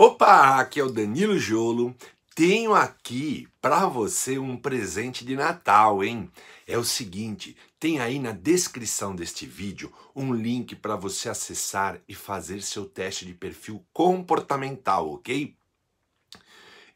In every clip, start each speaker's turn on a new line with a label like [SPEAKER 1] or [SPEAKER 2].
[SPEAKER 1] Opa, aqui é o Danilo Jolo. Tenho aqui para você um presente de Natal, hein? É o seguinte, tem aí na descrição deste vídeo um link para você acessar e fazer seu teste de perfil comportamental, OK?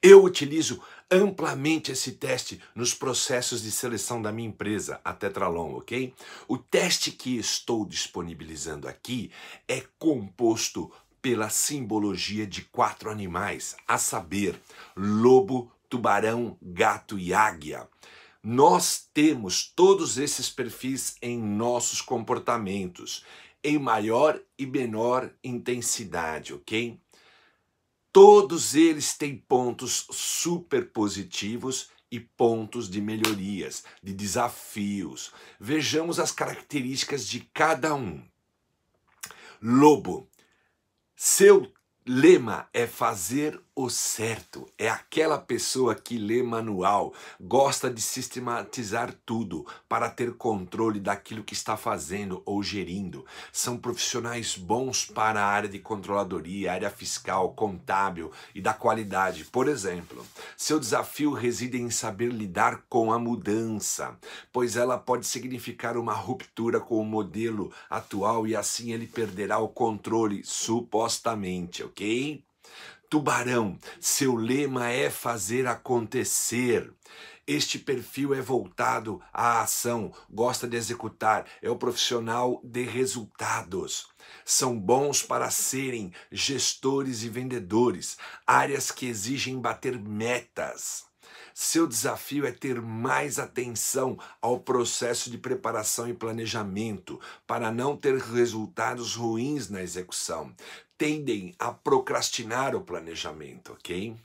[SPEAKER 1] Eu utilizo amplamente esse teste nos processos de seleção da minha empresa, a Tetralon, ok? O teste que estou disponibilizando aqui é composto pela simbologia de quatro animais, a saber, lobo, tubarão, gato e águia. Nós temos todos esses perfis em nossos comportamentos, em maior e menor intensidade, ok? Todos eles têm pontos super positivos e pontos de melhorias, de desafios. Vejamos as características de cada um. Lobo seu lema é fazer o certo, é aquela pessoa que lê manual, gosta de sistematizar tudo para ter controle daquilo que está fazendo ou gerindo. São profissionais bons para a área de controladoria, área fiscal, contábil e da qualidade. Por exemplo, seu desafio reside em saber lidar com a mudança, pois ela pode significar uma ruptura com o modelo atual e assim ele perderá o controle, supostamente, ok? Tubarão, seu lema é fazer acontecer. Este perfil é voltado à ação, gosta de executar, é o profissional de resultados. São bons para serem gestores e vendedores, áreas que exigem bater metas. Seu desafio é ter mais atenção ao processo de preparação e planejamento, para não ter resultados ruins na execução. Tendem a procrastinar o planejamento, ok?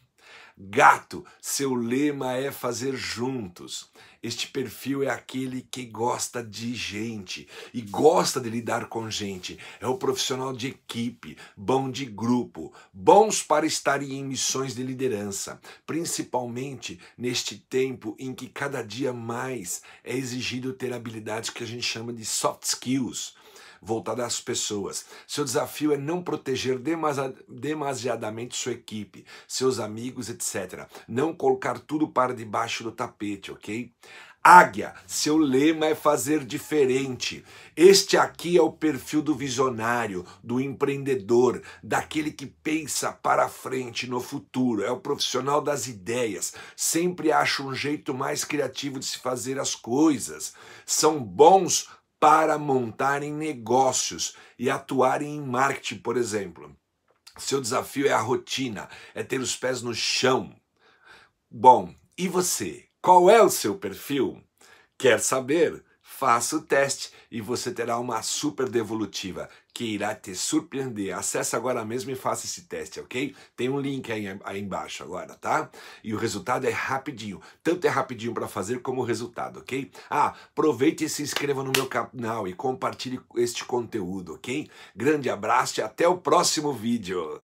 [SPEAKER 1] Gato, seu lema é fazer juntos. Este perfil é aquele que gosta de gente e gosta de lidar com gente. É o profissional de equipe, bom de grupo, bons para estarem em missões de liderança, principalmente neste tempo em que cada dia mais é exigido ter habilidades que a gente chama de soft skills voltada às pessoas. Seu desafio é não proteger demasiadamente sua equipe, seus amigos, etc. Não colocar tudo para debaixo do tapete, ok? Águia, seu lema é fazer diferente. Este aqui é o perfil do visionário, do empreendedor, daquele que pensa para frente no futuro, é o profissional das ideias, sempre acha um jeito mais criativo de se fazer as coisas. São bons para montar em negócios e atuarem em marketing, por exemplo. Seu desafio é a rotina, é ter os pés no chão. Bom, e você? Qual é o seu perfil? Quer saber? Faça o teste e você terá uma super devolutiva que irá te surpreender. Acesse agora mesmo e faça esse teste, ok? Tem um link aí, aí embaixo agora, tá? E o resultado é rapidinho. Tanto é rapidinho para fazer como o resultado, ok? Ah, aproveite e se inscreva no meu canal e compartilhe este conteúdo, ok? Grande abraço e até o próximo vídeo.